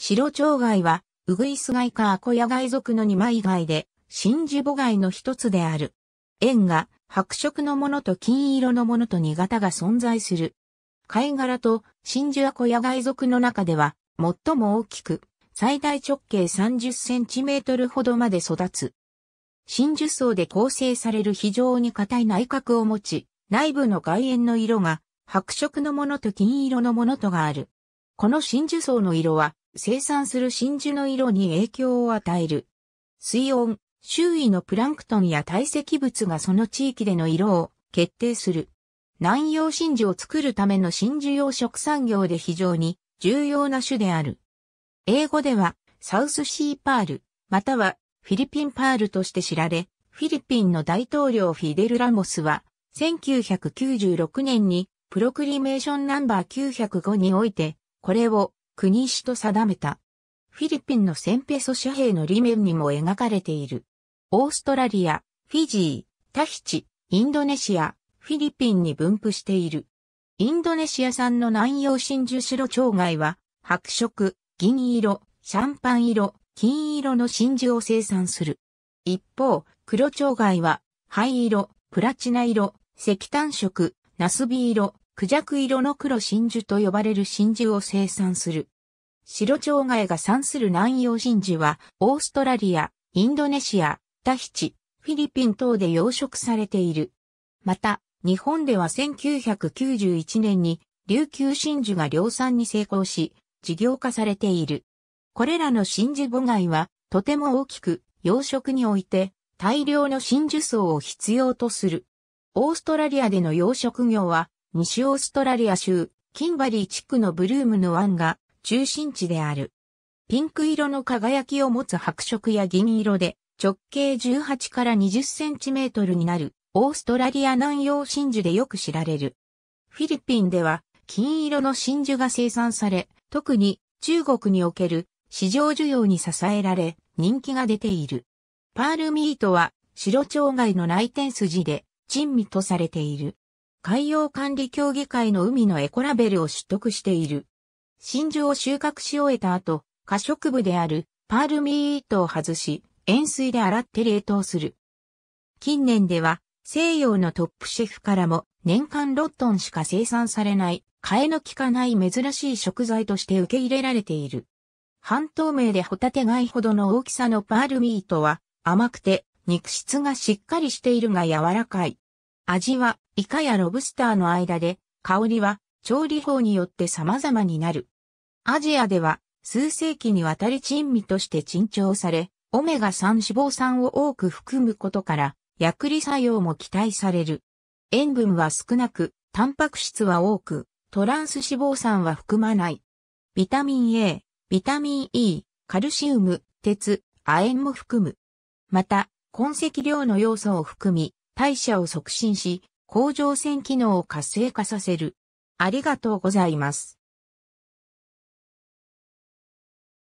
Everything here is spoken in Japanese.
白蝶貝は、ウグイス貝かアコヤ貝族の二枚貝で、真珠母貝の一つである。円が白色のものと金色のものと二型が存在する。貝殻と真珠アコヤ貝族の中では、最も大きく、最大直径30センチメートルほどまで育つ。真珠層で構成される非常に硬い内角を持ち、内部の外縁の色が白色のものと金色のものとがある。この真珠層の色は生産する真珠の色に影響を与える。水温、周囲のプランクトンや堆積物がその地域での色を決定する。南洋真珠を作るための真珠養殖産業で非常に重要な種である。英語ではサウスシーパール、またはフィリピンパールとして知られ、フィリピンの大統領フィデル・ラモスは1996年にプロクリメーションナンバー905においてこれを国主と定めた。フィリピンの1 0ペソ紙幣の裏面にも描かれている。オーストラリア、フィジー、タヒチ、インドネシア、フィリピンに分布している。インドネシア産の南洋真珠白蝶貝は、白色、銀色、シャンパン色、金色の真珠を生産する。一方、黒蝶貝は、灰色、プラチナ色、石炭色、ナスビ色、クジャク色の黒真珠と呼ばれる真珠を生産する。白蝶貝が産する南洋真珠は、オーストラリア、インドネシア、タヒチ、フィリピン等で養殖されている。また、日本では1991年に琉球真珠が量産に成功し、事業化されている。これらの真珠母貝は、とても大きく、養殖において、大量の真珠層を必要とする。オーストラリアでの養殖業は、西オーストラリア州、キンバリー地区のブルームの湾が中心地である。ピンク色の輝きを持つ白色や銀色で、直径18から20センチメートルになる、オーストラリア南洋真珠でよく知られる。フィリピンでは、金色の真珠が生産され、特に中国における市場需要に支えられ、人気が出ている。パールミートは白蝶貝の内転筋で珍味とされている。海洋管理協議会の海のエコラベルを取得している。真珠を収穫し終えた後、可食部であるパールミーイートを外し、塩水で洗って冷凍する。近年では、西洋のトップシェフからも年間6トンしか生産されない替えの効かない珍しい食材として受け入れられている。半透明でホタテ貝ほどの大きさのパールミートは甘くて肉質がしっかりしているが柔らかい。味はイカやロブスターの間で香りは調理法によって様々になる。アジアでは数世紀にわたり珍味として珍重され、オメガ3脂肪酸を多く含むことから、薬理作用も期待される。塩分は少なく、タンパク質は多く、トランス脂肪酸は含まない。ビタミン A、ビタミン E、カルシウム、鉄、亜鉛も含む。また、痕跡量の要素を含み、代謝を促進し、甲状腺機能を活性化させる。ありがとうございます。